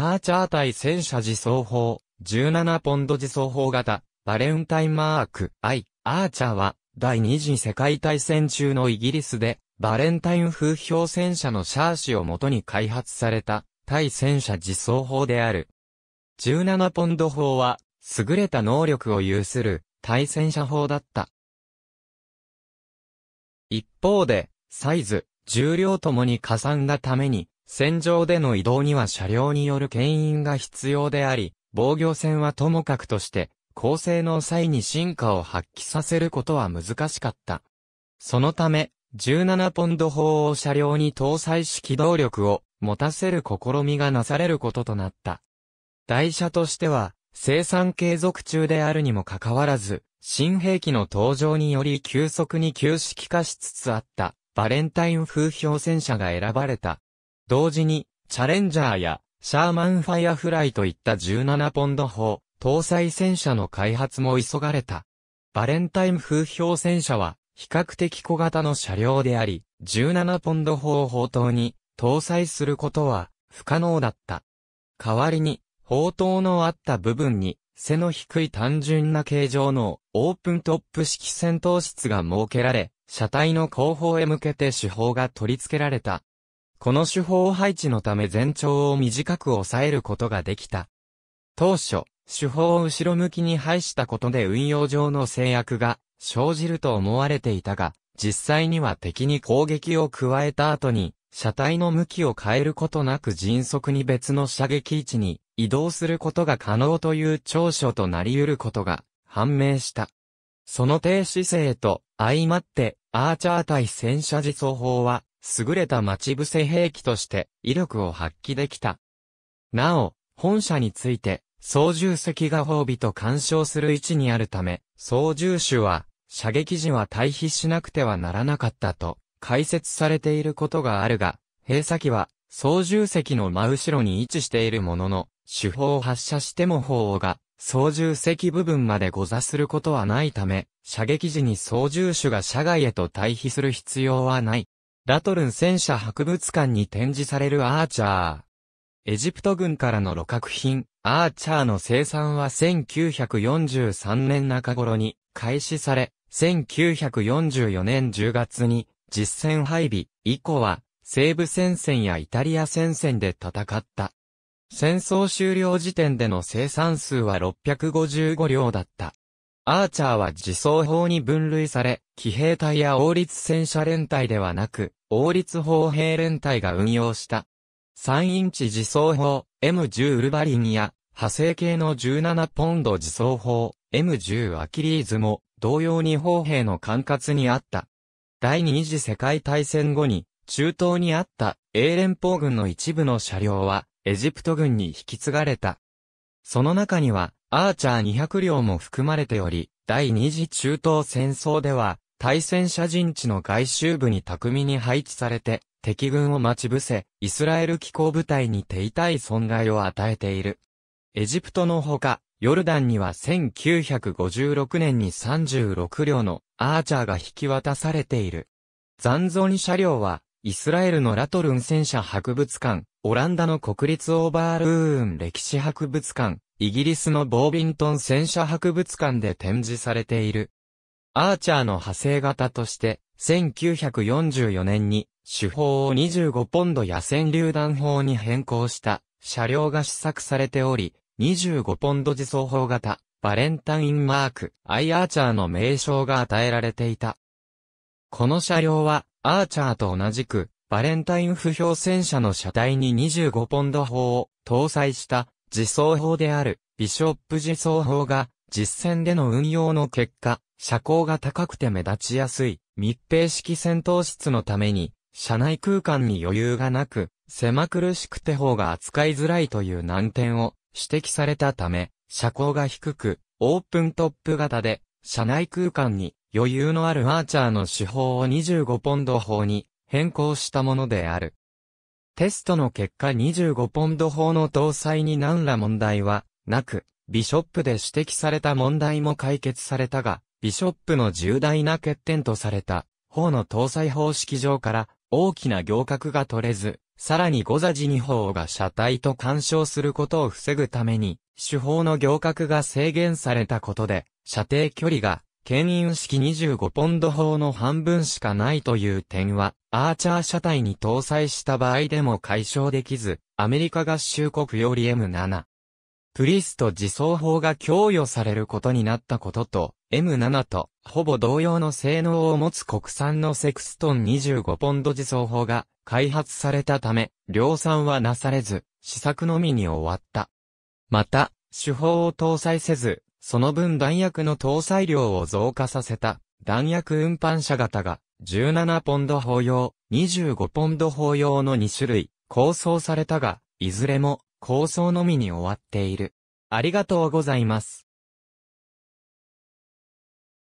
アーチャー対戦車自走砲、17ポンド自走砲型、バレンタインマーク I、アーチャーは、第二次世界大戦中のイギリスで、バレンタイン風評戦車のシャーシを元に開発された、対戦車自走砲である。17ポンド砲は、優れた能力を有する、対戦車砲だった。一方で、サイズ、重量ともに加算がために、戦場での移動には車両による牽引が必要であり、防御戦はともかくとして、高性能際に進化を発揮させることは難しかった。そのため、17ポンド砲を車両に搭載し機動力を持たせる試みがなされることとなった。台車としては、生産継続中であるにもかかわらず、新兵器の登場により急速に旧式化しつつあった、バレンタイン風評戦車が選ばれた。同時に、チャレンジャーや、シャーマンファイアフライといった17ポンド砲、搭載戦車の開発も急がれた。バレンタイン風評戦車は、比較的小型の車両であり、17ポンド砲を砲塔に搭載することは不可能だった。代わりに、砲塔のあった部分に、背の低い単純な形状のオープントップ式戦闘室が設けられ、車体の後方へ向けて手法が取り付けられた。この手法配置のため全長を短く抑えることができた。当初、手法を後ろ向きに配したことで運用上の制約が生じると思われていたが、実際には敵に攻撃を加えた後に、車体の向きを変えることなく迅速に別の射撃位置に移動することが可能という長所となり得ることが判明した。その低姿勢と相まってアーチャー対戦車自走砲は優れた待ち伏せ兵器として威力を発揮できた。なお、本社について、操縦席が褒美と干渉する位置にあるため、操縦手は、射撃時は退避しなくてはならなかったと、解説されていることがあるが、閉鎖機は、操縦席の真後ろに位置しているものの、手法を発射しても砲が、操縦席部分まで誤座することはないため、射撃時に操縦手が車外へと退避する必要はない。ラトルン戦車博物館に展示されるアーチャー。エジプト軍からの露客品、アーチャーの生産は1943年中頃に開始され、1944年10月に実戦配備以降は西部戦線やイタリア戦線で戦った。戦争終了時点での生産数は655両だった。アーチャーは自走砲に分類され、騎兵隊や王立戦車連隊ではなく、王立砲兵連隊が運用した。3インチ自走砲 M10 ウルバリンや、派生系の17ポンド自走砲 M10 アキリーズも同様に砲兵の管轄にあった。第二次世界大戦後に中東にあった英連邦軍の一部の車両はエジプト軍に引き継がれた。その中にはアーチャー200両も含まれており、第二次中東戦争では対戦車陣地の外周部に巧みに配置されて、敵軍を待ち伏せ、イスラエル機構部隊に手痛い損害を与えている。エジプトのほか、ヨルダンには1956年に36両のアーチャーが引き渡されている。残存車両は、イスラエルのラトルン戦車博物館、オランダの国立オーバールーン歴史博物館、イギリスのボービントン戦車博物館で展示されている。アーチャーの派生型として、1944年に、手法を25ポンド野戦榴弾砲に変更した車両が試作されており、25ポンド自走砲型、バレンタインマーク、アイアーチャーの名称が与えられていた。この車両は、アーチャーと同じく、バレンタイン不評戦車の車体に25ポンド砲を搭載した自走砲であるビショップ自走砲が実戦での運用の結果、車高が高くて目立ちやすい密閉式戦闘室のために、車内空間に余裕がなく、狭苦しくて方が扱いづらいという難点を指摘されたため、車高が低く、オープントップ型で、車内空間に余裕のあるアーチャーの手法を25ポンド砲に変更したものである。テストの結果25ポンド砲の搭載に何ら問題はなく、ビショップで指摘された問題も解決されたが、ビショップの重大な欠点とされた、法の搭載方式上から大きな行革が取れず、さらに五座寺二法が車体と干渉することを防ぐために、手法の行革が制限されたことで、射程距離が、牽引式25ポンド砲の半分しかないという点は、アーチャー車体に搭載した場合でも解消できず、アメリカ合衆国より M7。プリスト自走砲が供与されることになったことと、M7 とほぼ同様の性能を持つ国産のセクストン25ポンド自走砲が開発されたため、量産はなされず、試作のみに終わった。また、手法を搭載せず、その分弾薬の搭載量を増加させた弾薬運搬車型が17ポンド砲用、25ポンド砲用の2種類構想されたが、いずれも構想のみに終わっている。ありがとうございます。